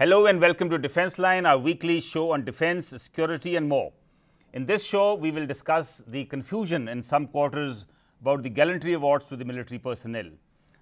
Hello and welcome to Defense Line, our weekly show on defense, security, and more. In this show, we will discuss the confusion in some quarters about the gallantry awards to the military personnel.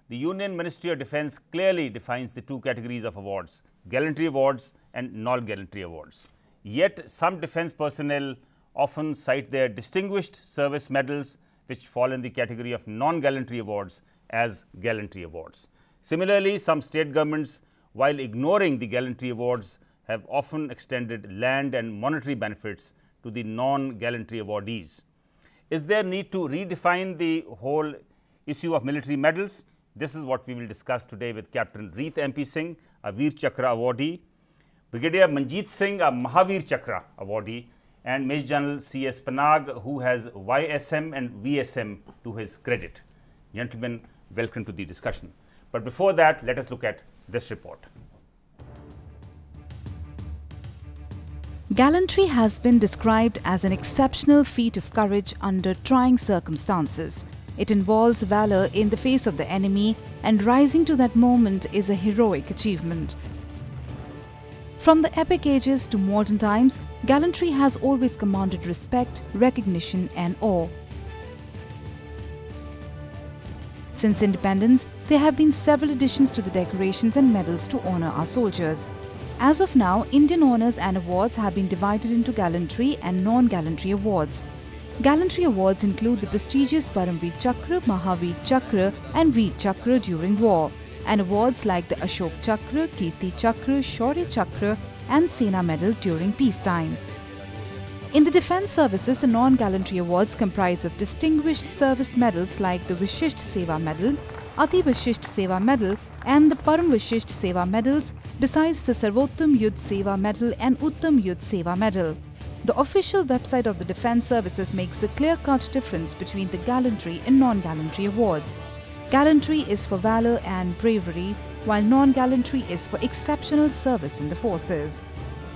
The Union Ministry of Defense clearly defines the two categories of awards gallantry awards and non gallantry awards. Yet, some defense personnel often cite their distinguished service medals, which fall in the category of non gallantry awards, as gallantry awards. Similarly, some state governments while ignoring the gallantry awards, have often extended land and monetary benefits to the non-gallantry awardees. Is there need to redefine the whole issue of military medals? This is what we will discuss today with Captain Reeth MP Singh, a Veer Chakra awardee, Brigadier Manjeet Singh, a Mahavir Chakra awardee, and Major General C.S. Panag, who has YSM and VSM to his credit. Gentlemen, welcome to the discussion. But before that, let us look at this report. Gallantry has been described as an exceptional feat of courage under trying circumstances. It involves valor in the face of the enemy, and rising to that moment is a heroic achievement. From the epic ages to modern times, gallantry has always commanded respect, recognition, and awe. Since independence, there have been several additions to the decorations and medals to honor our soldiers. As of now, Indian honours and awards have been divided into gallantry and non-gallantry awards. Gallantry awards include the prestigious Paramveer Chakra, Mahavir Chakra and Veer Chakra during war, and awards like the Ashok Chakra, Kirti Chakra, Shaurya Chakra and Sena Medal during peacetime. In the Defence Services, the non-gallantry awards comprise of distinguished service medals like the Vishisht Seva Medal, Ati Vishisht Seva Medal and the Param Vishisht Seva Medals besides the Sarvottam Yudh Seva Medal and Uttam Yudh Seva Medal. The official website of the Defence Services makes a clear-cut difference between the gallantry and non-gallantry awards. Gallantry is for valour and bravery, while non-gallantry is for exceptional service in the forces.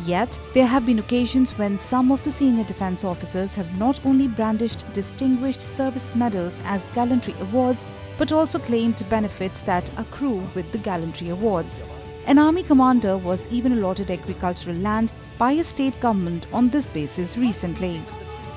Yet, there have been occasions when some of the senior defence officers have not only brandished distinguished service medals as gallantry awards, but also claimed benefits that accrue with the gallantry awards. An army commander was even allotted agricultural land by a state government on this basis recently.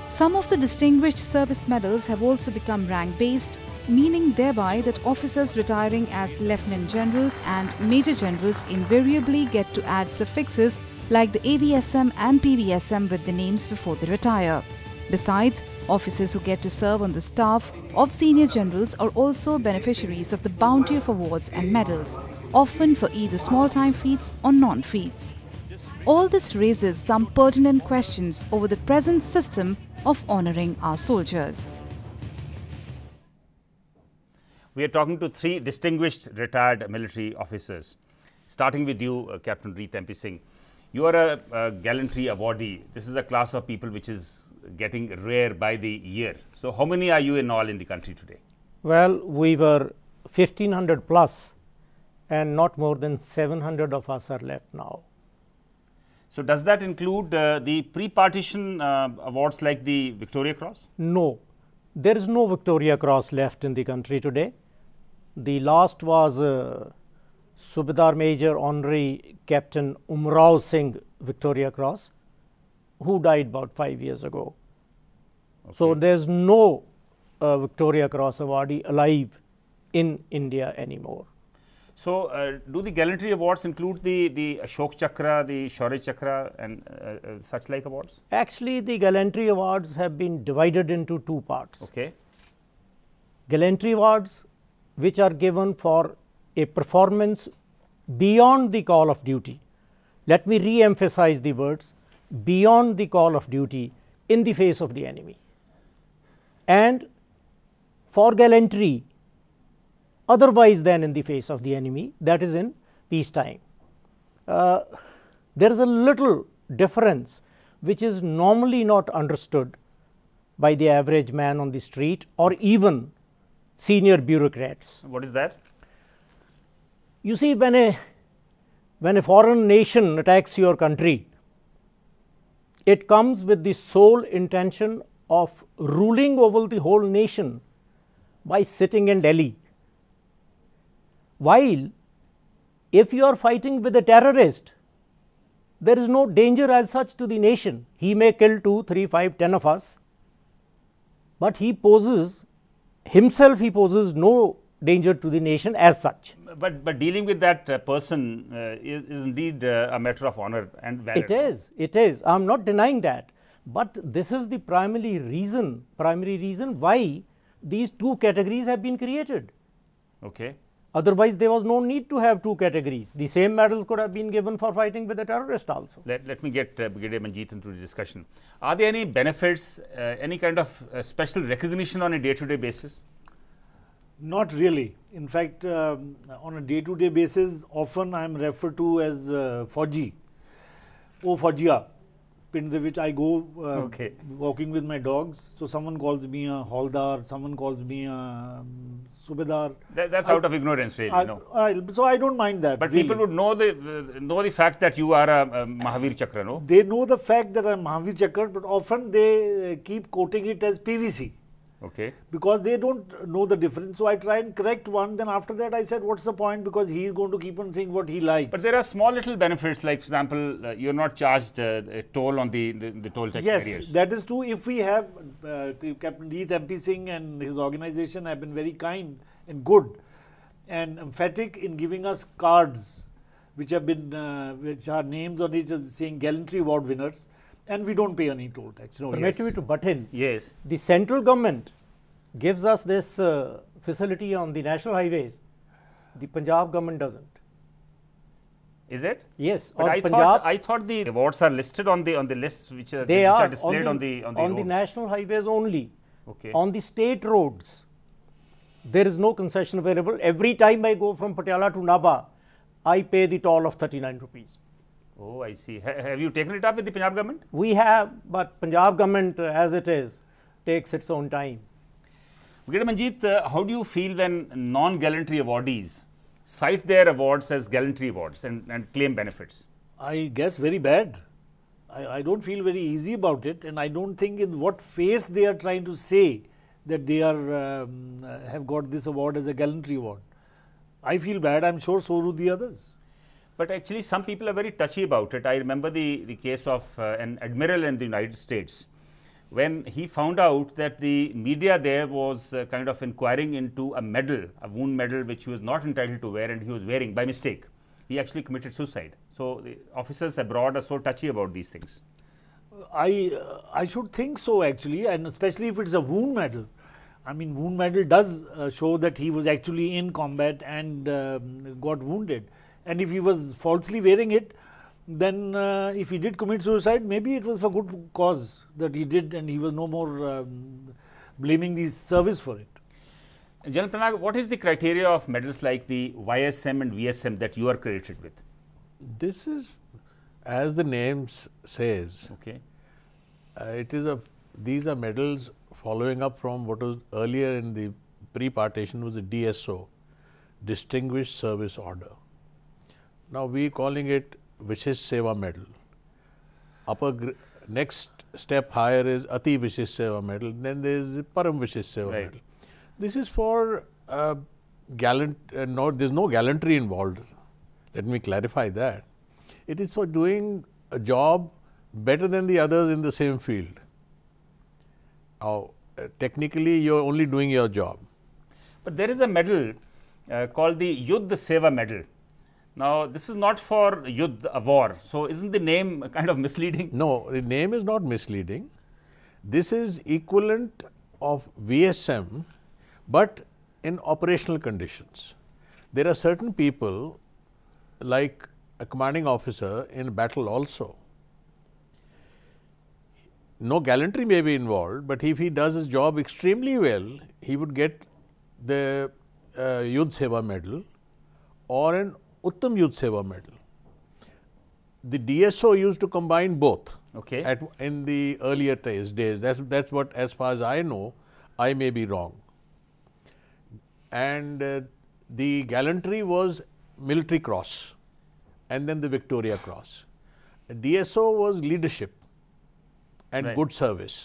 Some of the distinguished service medals have also become rank-based, meaning thereby that officers retiring as lieutenant generals and major generals invariably get to add suffixes like the AVSM and PVSM with the names before they retire. Besides, officers who get to serve on the staff of senior generals are also beneficiaries of the bounty of awards and medals often for either small-time feats or non feats All this raises some pertinent questions over the present system of honouring our soldiers. We are talking to three distinguished retired military officers. Starting with you, uh, Captain Reet MP Singh. You are a, a gallantry awardee. This is a class of people which is getting rare by the year. So, how many are you in all in the country today? Well, we were 1500 plus and not more than 700 of us are left now. So, does that include uh, the pre-partition uh, awards like the Victoria Cross? No, there is no Victoria Cross left in the country today. The last was uh, Subedar Major Honorary Captain Umrao Singh Victoria Cross, who died about five years ago. Okay. So, there is no uh, Victoria Cross awardee alive in India anymore. So, uh, do the gallantry awards include the, the Ashok Chakra, the Shaurya Chakra and uh, uh, such like awards? Actually, the gallantry awards have been divided into two parts. Okay. Gallantry awards which are given for a performance beyond the call of duty. Let me re-emphasize the words beyond the call of duty in the face of the enemy. And for gallantry, otherwise than in the face of the enemy that is in peacetime. Uh, there is a little difference which is normally not understood by the average man on the street or even senior bureaucrats. What is that? You see, when a, when a foreign nation attacks your country, it comes with the sole intention of ruling over the whole nation by sitting in Delhi while if you are fighting with a terrorist, there is no danger as such to the nation. He may kill 2, 3, 5, 10 of us, but he poses, himself he poses no danger to the nation as such. But, but dealing with that uh, person uh, is, is, indeed uh, a matter of honor and valor. It is, it is. I am not denying that. But this is the primary reason, primary reason why these two categories have been created. Okay. Otherwise, there was no need to have two categories. The same medals could have been given for fighting with a terrorist also. Let, let me get uh, Brigadier Manjeet into the discussion. Are there any benefits, uh, any kind of uh, special recognition on a day-to-day -day basis? Not really. In fact, um, on a day-to-day -day basis, often I am referred to as uh, Foji, Oh, Fogia pit which I go uh, okay. walking with my dogs. So someone calls me a haldar, someone calls me a um, subedar. That, that's I, out of ignorance, really. I, no. I, so I don't mind that. But really. people would know the know the fact that you are a, a Mahavir Chakra, no? They know the fact that I'm Mahavir Chakra, but often they uh, keep quoting it as PVC. Okay. Because they don't know the difference. So I try and correct one. Then after that, I said, what's the point? Because he's going to keep on saying what he likes. But there are small little benefits, like, for example, uh, you're not charged uh, a toll on the, the, the toll tax yes, that is true. If we have uh, Captain Deeth MP Singh and his organization have been very kind and good and emphatic in giving us cards which have been, uh, which are names on each of the saying gallantry award winners and we don't pay any toll tax. No, Permit yes. me to butt in. Yes. The central government gives us this uh, facility on the national highways. The Punjab government doesn't. Is it? Yes. But I Punjab, thought I thought the awards are listed on the on the list which they which are, are displayed on the on the on the, on the national highways only. Okay. On the state roads, there is no concession available. Every time I go from Patiala to Naba, I pay the toll of 39 rupees. Oh, I see. have you taken it up with the Punjab government? We have, but Punjab government, uh, as it is, takes its own time. Brigadier Manjeet, uh, how do you feel when non-gallantry awardees cite their awards as gallantry awards and, and claim benefits? I guess very bad. I, I don't feel very easy about it, and I don't think in what face they are trying to say that they are um, uh, have got this award as a gallantry award. I feel bad. I'm sure so do the others. But actually, some people are very touchy about it. I remember the, the case of uh, an admiral in the United States when he found out that the media there was uh, kind of inquiring into a medal, a wound medal, which he was not entitled to wear and he was wearing by mistake. He actually committed suicide. So, the officers abroad are so touchy about these things. I, uh, I should think so actually, and especially if it's a wound medal. I mean, wound medal does uh, show that he was actually in combat and um, got wounded and if he was falsely wearing it, then uh, if he did commit suicide, maybe it was for good cause that he did and he was no more um, blaming the service for it. General Pranag, what is the criteria of medals like the YSM and VSM that you are credited with? This is, as the name says, okay. Uh, it is a, these are medals following up from what was earlier in the pre-partition was the DSO, Distinguished Service Order. Now we calling it Vishesh Seva Medal. Upper next step higher is Ati Vishesh Seva Medal. Then there is Param Vishesh Seva right. Medal. This is for uh, gallant. Uh, there's no gallantry involved. Let me clarify that. It is for doing a job better than the others in the same field. Now, uh, technically, you're only doing your job. But there is a medal uh, called the Yudh Seva Medal now, this is not for Yudh, a war. So, isn't the name kind of misleading? No, the name is not misleading. This is equivalent of VSM, but in operational conditions. There are certain people, like a commanding officer in battle also. No gallantry may be involved, but if he does his job extremely well, he would get the uh, Yudh Seva medal or an Uttam Youth Seva Medal. The DSO used to combine both. Okay. At, in the earlier days, days that's that's what, as far as I know, I may be wrong. And uh, the gallantry was military cross, and then the Victoria Cross. DSO was leadership and right. good service.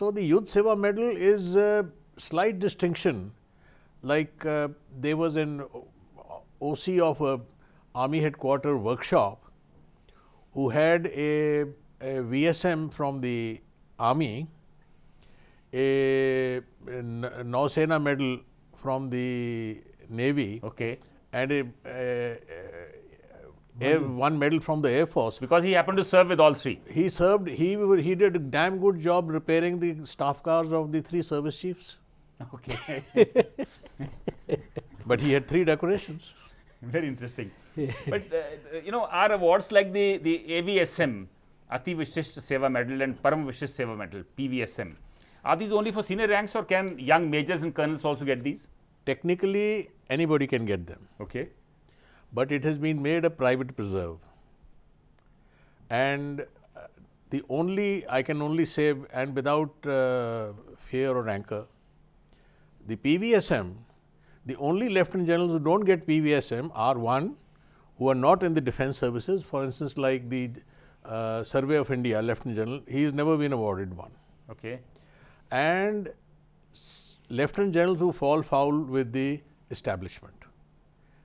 So the Youth Seva Medal is a slight distinction. Like uh, there was in OC of a army headquarter workshop who had a, a VSM from the army, a, a Nausena medal from the navy, okay. and a, a, a, one medal from the air force. Because he happened to serve with all three. He served. He he did a damn good job repairing the staff cars of the three service chiefs. Okay. but he had three decorations. very interesting. but uh, you know, our awards like the, the AVSM, Ati Vishisht Seva Medal and Param Vishisht Seva Medal, PVSM, are these only for senior ranks or can young majors and colonels also get these? Technically, anybody can get them. Okay. But it has been made a private preserve. And uh, the only, I can only say, and without uh, fear or anchor, the PVSM the only lieutenant generals who don't get PVSM are one who are not in the defense services. For instance, like the uh, Survey of India lieutenant general, he has never been awarded one. Okay. And lieutenant generals who fall foul with the establishment,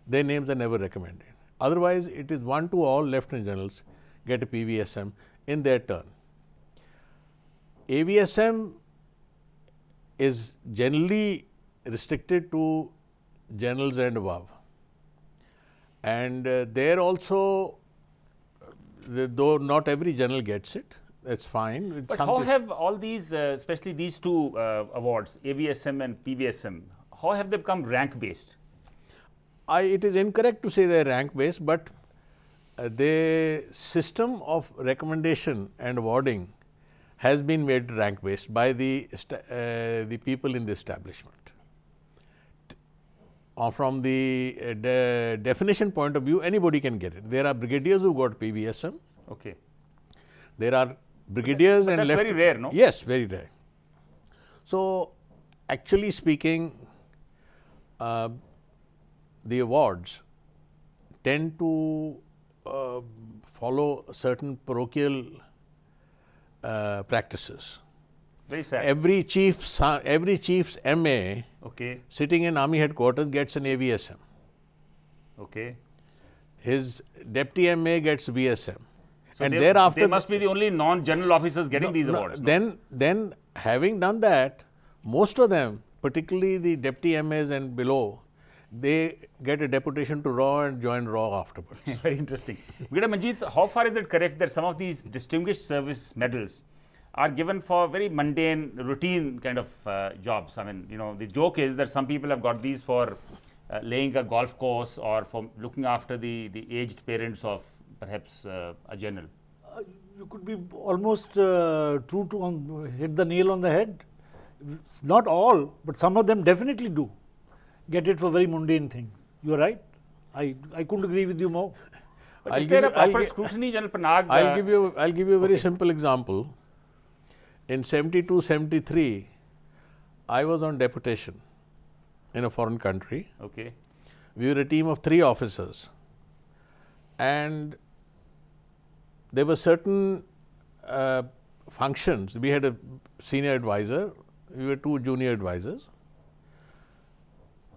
their names are never recommended. Otherwise, it is one to all lieutenant generals get a PVSM in their turn. AVSM is generally restricted to generals and above. And uh, there also, the, though not every general gets it, that's fine. It's but how have all these, uh, especially these two uh, awards, AVSM and PVSM, how have they become rank based? I, it is incorrect to say uh, they are rank based, but the system of recommendation and awarding has been made rank based by the, uh, the people in the establishment or from the uh, de definition point of view, anybody can get it. There are brigadiers who got PVSM. Okay. There are brigadiers but and that's left. very rare, no? Yes, very rare. So, actually speaking, uh, the awards tend to uh, follow certain parochial uh, practices. Very sad. Every chief's every chief's MA okay. sitting in army headquarters gets an AVSM. Okay. His deputy MA gets VSM. So and they, thereafter, they must be the only non-general officers getting no, these awards. No, then, then having done that, most of them, particularly the deputy MAs and below, they get a deputation to RAW and join RAW afterwards. Very interesting. Manjeet, how far is it correct that some of these distinguished service medals are given for very mundane, routine kind of uh, jobs. I mean, you know, the joke is that some people have got these for uh, laying a golf course or for looking after the, the aged parents of perhaps uh, a general. Uh, you could be almost uh, true to on, um, hit the nail on the head. It's not all, but some of them definitely do get it for very mundane things. You are right. I, I couldn't agree with you more. I'll is there a proper scrutiny, General I'll, uh, give you, I'll give you a very okay. simple example. In 72 73, I was on deputation in a foreign country. Okay. We were a team of three officers. And there were certain uh, functions. We had a senior advisor, we were two junior advisors,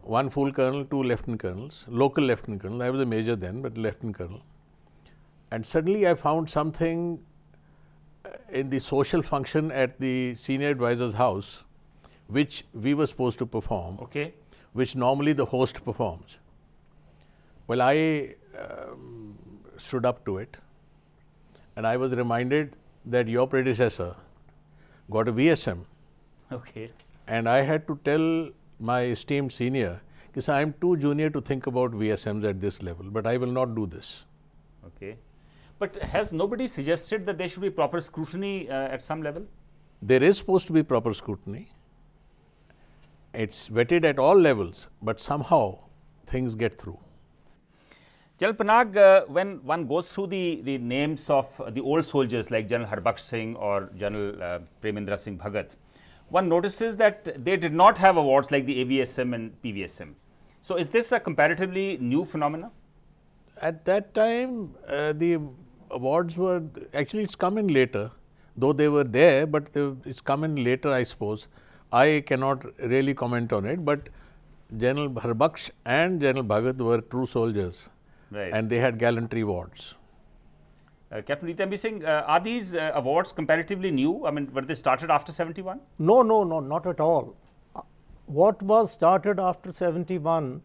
one full colonel, two lieutenant colonels, local lieutenant colonel. I was a major then, but lieutenant colonel. And suddenly I found something in the social function at the senior advisor's house, which we were supposed to perform, okay. which normally the host performs. Well, I um, stood up to it and I was reminded that your predecessor got a VSM. Okay. And I had to tell my esteemed senior, because I am too junior to think about VSMs at this level, but I will not do this. Okay. But has nobody suggested that there should be proper scrutiny uh, at some level? There is supposed to be proper scrutiny. It's vetted at all levels, but somehow things get through. General Panag, uh, when one goes through the, the names of the old soldiers like General Harbaksh Singh or General uh, Premendra Singh Bhagat, one notices that they did not have awards like the AVSM and PVSM. So is this a comparatively new phenomenon? At that time, uh, the awards were actually it's come in later, though they were there, but they, it's come in later, I suppose. I cannot really comment on it, but General Harbaksh and General Bhagat were true soldiers, right. and they had gallantry awards. Uh, Captain Nitambi Singh, uh, are these uh, awards comparatively new? I mean, were they started after 71? No, no, no, not at all. Uh, what was started after 71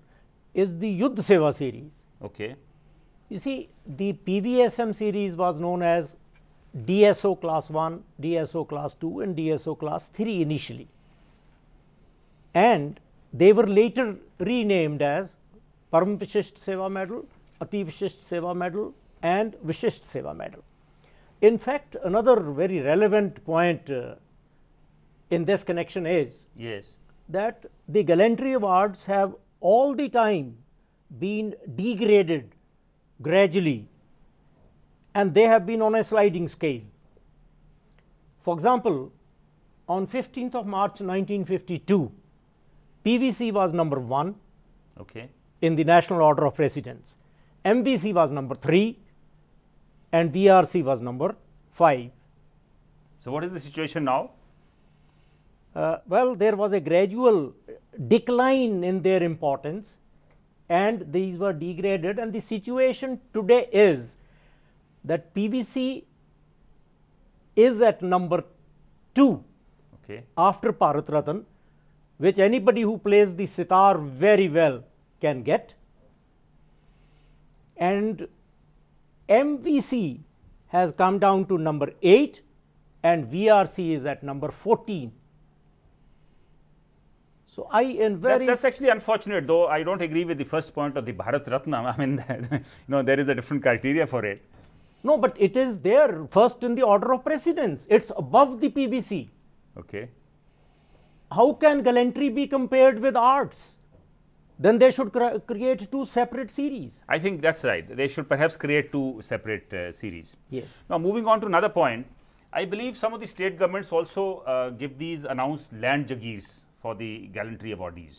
is the Yudh Seva series. Okay. You see the PVSM series was known as DSO class 1, DSO class 2 and DSO class 3 initially and they were later renamed as Param Vishisht Seva Medal, Ati Vishisht Seva Medal and Vishisht Seva Medal. In fact, another very relevant point uh, in this connection is yes. that the gallantry awards have all the time been degraded gradually and they have been on a sliding scale. For example, on 15th of March 1952, PVC was number one okay. in the national order of precedence. MVC was number three and VRC was number five. So, what is the situation now? Uh, well, there was a gradual decline in their importance and these were degraded and the situation today is that PVC is at number 2 okay. after Paratratan which anybody who plays the sitar very well can get and MVC has come down to number 8 and VRC is at number 14. So I am very that's, that's actually unfortunate, though I don't agree with the first point of the Bharat Ratna. I mean, you know, there is a different criteria for it. No, but it is there first in the order of precedence. It's above the PVC. Okay. How can gallantry be compared with arts? Then they should cre create two separate series. I think that's right. They should perhaps create two separate uh, series. Yes. Now, moving on to another point, I believe some of the state governments also uh, give these announced land jagirs for the gallantry awardees.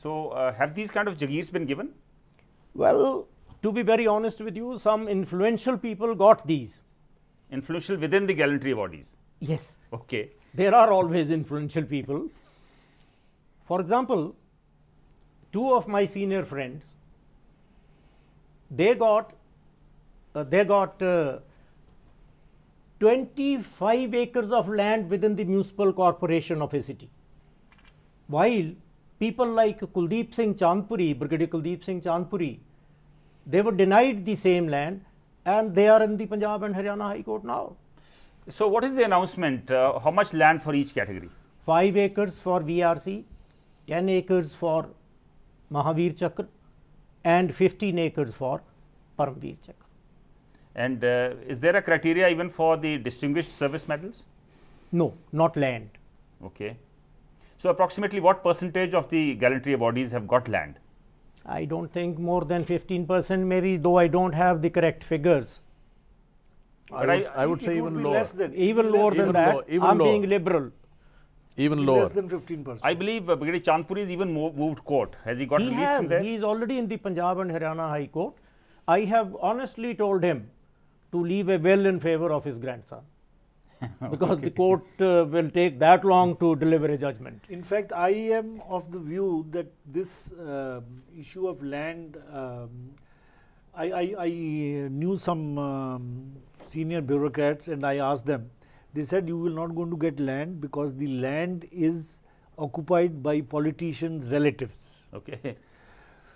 So, uh, have these kind of jagirs been given? Well, to be very honest with you, some influential people got these. Influential within the gallantry awardees? Yes. Okay. There are always influential people. For example, two of my senior friends, they got, uh, they got uh, 25 acres of land within the municipal corporation of a city. While people like Kuldeep Singh Chandpuri, Brigadier Kuldeep Singh Chandpuri, they were denied the same land and they are in the Punjab and Haryana High Court now. So what is the announcement? Uh, how much land for each category? 5 acres for VRC, 10 acres for Mahavir Chakra and 15 acres for Paramvir Chakra. And uh, is there a criteria even for the distinguished service medals? No, not land. Okay. So, approximately what percentage of the gallantry awardees have got land? I do not think more than 15 percent maybe though I do not have the correct figures. I would, I, I would, say even would lower. Than, even lower than even that. Low, even I am being liberal. Even lower. Less than 15 percent. I believe uh, Brigadier Chandpuri is even moved court. Has he got he released has, He is already in the Punjab and Haryana High Court. I have honestly told him to leave a will in favor of his grandson. because okay. the court uh, will take that long to deliver a judgment. In fact, I am of the view that this uh, issue of land, um, I, I, I, knew some um, senior bureaucrats and I asked them, they said you will not going to get land because the land is occupied by politicians' relatives. Okay.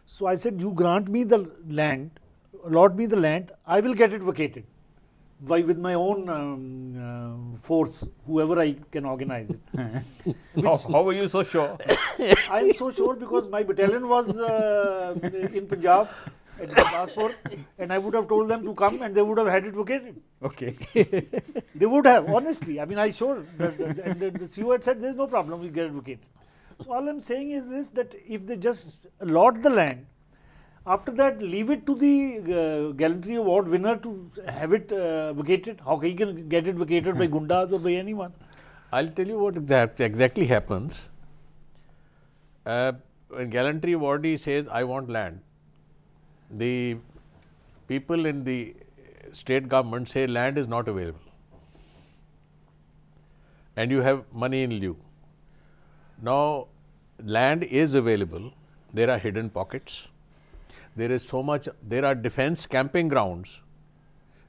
So I said, you grant me the land, allot me the land, I will get it vacated by with my own um, uh, force, whoever I can organize it. how, how were you so sure? I'm so sure because my battalion was uh, in Punjab at passport, and I would have told them to come, and they would have had it vacated. Okay. they would have, honestly. I mean, I sure. The, the, the, the, CEO had said there's no problem, we'll get it vacated. So all I'm saying is this: that if they just allot the land, after that, leave it to the uh, Gallantry Award winner to have it uh, vacated. How he can get it vacated by hmm. Gundas or by anyone? I'll tell you what exactly happens. Uh, when Gallantry Awardee says, I want land, the people in the state government say land is not available and you have money in lieu. Now, land is available. There are hidden pockets there is so much, there are defense camping grounds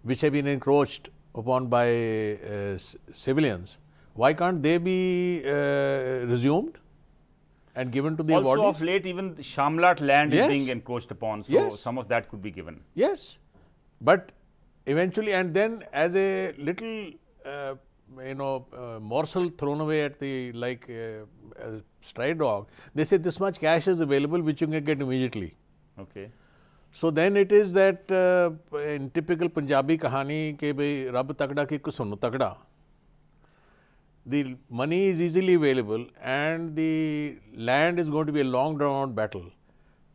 which have been encroached upon by uh, civilians. Why can't they be uh, resumed and given to the also bodies? of late, even Shamlat land yes. is being encroached upon, so yes. some of that could be given. Yes, but eventually, and then as a little, uh, you know, uh, morsel thrown away at the like uh, uh, stray dog, they say this much cash is available, which you can get immediately. Okay. so then it is that that in typical Punjabi कहानी के भाई रब तगड़ा कि the money is easily available and the land is going to be a long drawn out battle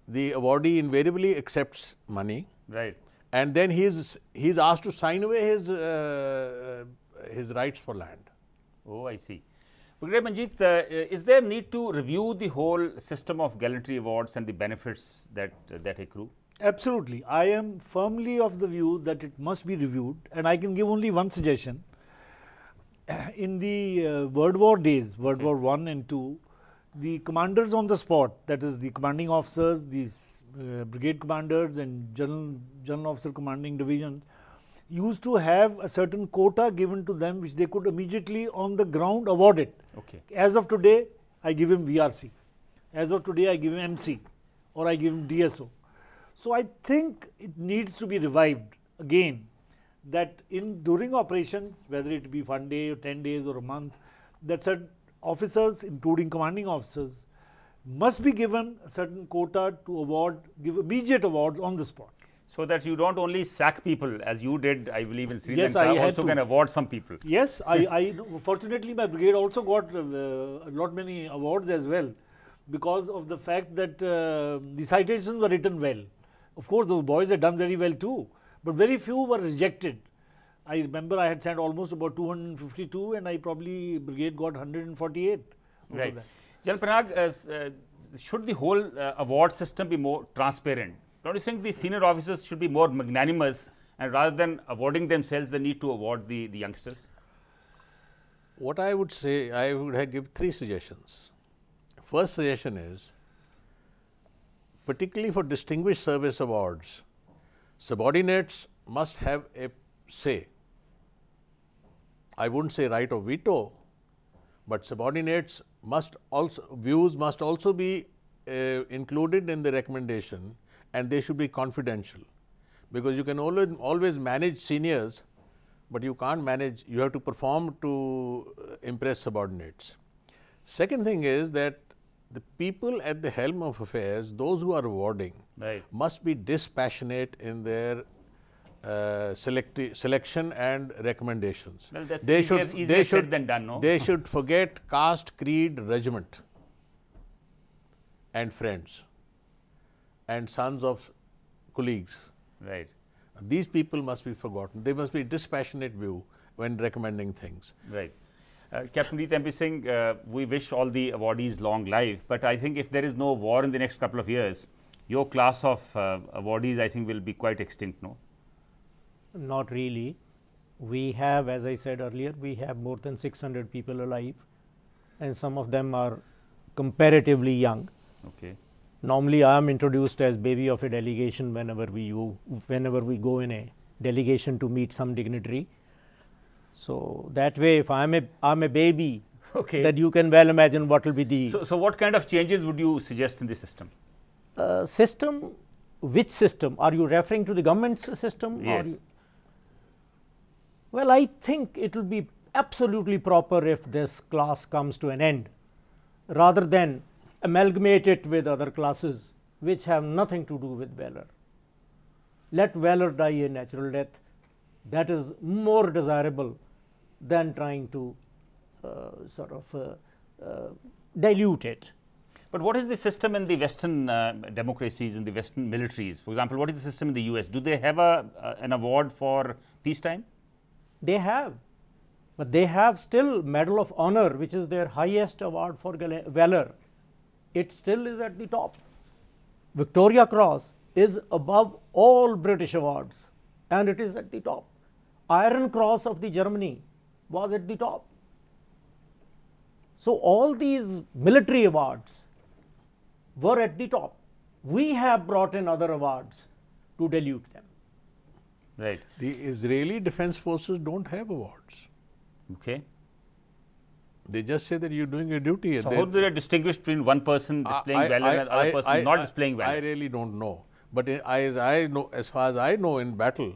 the awardee invariably accepts money right and then he is he is asked to sign away his uh, his rights for land oh i see Brigadier Manjeet, uh, uh, is there need to review the whole system of gallantry awards and the benefits that, uh, that accrue? Absolutely. I am firmly of the view that it must be reviewed and I can give only one suggestion. In the uh, World War days, World okay. War One and Two, the commanders on the spot, that is the commanding officers, these uh, brigade commanders and general, general officer commanding divisions, used to have a certain quota given to them which they could immediately on the ground award it. Okay. As of today, I give him VRC. As of today, I give him MC or I give him DSO. So I think it needs to be revived again that in during operations, whether it be one day or 10 days or a month, that said officers, including commanding officers, must be given a certain quota to award, give immediate awards on the spot so that you don't only sack people as you did, I believe, in Sri yes, Lanka, I also to. can award some people. Yes, I, I fortunately my brigade also got uh, not many awards as well because of the fact that uh, the citations were written well. Of course, those boys had done very well too, but very few were rejected. I remember I had sent almost about 252 and I probably brigade got 148. Right. Jalpanag, uh, uh, should the whole uh, award system be more transparent? Don't you think the senior officers should be more magnanimous and rather than awarding themselves, the need to award the, the youngsters? What I would say, I would give three suggestions. First suggestion is, particularly for distinguished service awards, subordinates must have a say. I wouldn't say right of veto, but subordinates must also, views must also be uh, included in the recommendation and they should be confidential because you can always always manage seniors but you can't manage you have to perform to uh, impress subordinates second thing is that the people at the helm of affairs those who are awarding right. must be dispassionate in their uh, selection and recommendations. Well, they should, easier they should, than done, no? They should forget caste, creed, regiment and friends and sons of colleagues. Right. These people must be forgotten. They must be dispassionate view when recommending things. Right. Uh, Captain Deep MP Singh, uh, we wish all the awardees long life, but I think if there is no war in the next couple of years, your class of uh, awardees, I think, will be quite extinct, no? Not really. We have, as I said earlier, we have more than 600 people alive, and some of them are comparatively young. Okay. Normally, I am introduced as baby of a delegation whenever we, whenever we go in a delegation to meet some dignitary. So, that way if I am a, I am a baby, okay. then you can well imagine what will be the… So, so what kind of changes would you suggest in the system? Uh, system, which system? Are you referring to the government's system? Yes. well, I think it will be absolutely proper if this class comes to an end rather than amalgamate it with other classes which have nothing to do with valor. Let valor die a natural death. That is more desirable than trying to uh, sort of uh, uh dilute it. But what is the system in the Western uh, democracies, in the Western militaries? For example, what is the system in the US? Do they have a, uh, an award for peacetime? They have. But they have still Medal of Honor, which is their highest award for valor it still is at the top. Victoria Cross is above all British awards and it is at the top. Iron Cross of the Germany was at the top. So all these military awards were at the top. We have brought in other awards to dilute them. Right. The Israeli Defense Forces don't have awards. Okay. They just say that you're doing your duty. So how do they distinguish between one person displaying I, valor I, and another person I, not displaying valor? I really don't know. But as I know, as far as I know, in battle,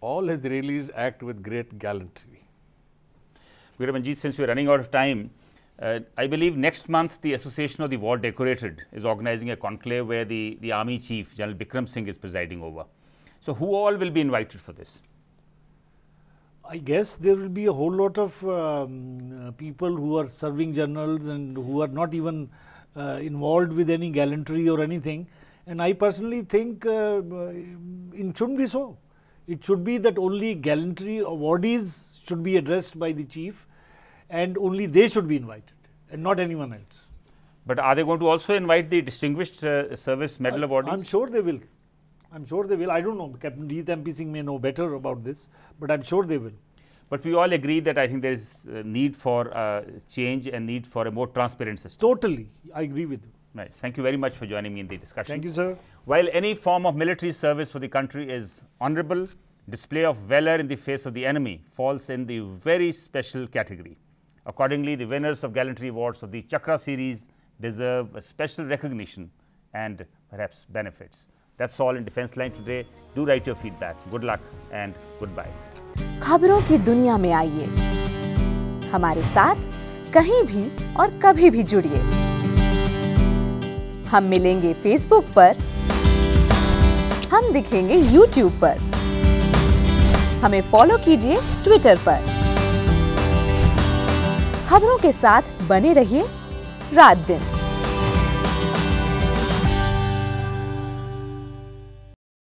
all Israelis act with great gallantry. Manjeet, since we're running out of time, uh, I believe next month the Association of the War Decorated is organizing a conclave where the, the Army Chief, General Bikram Singh, is presiding over. So, who all will be invited for this? I guess there will be a whole lot of um, uh, people who are serving generals and who are not even uh, involved with any gallantry or anything. And I personally think uh, uh, it shouldn't be so. It should be that only gallantry awardees should be addressed by the chief and only they should be invited and not anyone else. But are they going to also invite the Distinguished uh, Service Medal awardees? I'm sure they will. I'm sure they will. I don't know. Captain Deet MP Singh may know better about this, but I'm sure they will. But we all agree that I think there is a uh, need for uh, change and need for a more transparent system. Totally. I agree with you. Right. Thank you very much for joining me in the discussion. Thank you, sir. While any form of military service for the country is honorable, display of valor in the face of the enemy falls in the very special category. Accordingly, the winners of gallantry awards of the Chakra series deserve a special recognition and perhaps benefits. That's all in Defense Line today. Do write your feedback. Good luck and goodbye. खबरों की दुनिया में आइए हमारे साथ कहीं भी और कभी भी जुड़िए हम मिलेंगे फेसबुक पर हम दिखेंगे यूट्यूब पर हमें फॉलो कीजिए ट्विटर पर खबरों के साथ बने रहिए रात दिन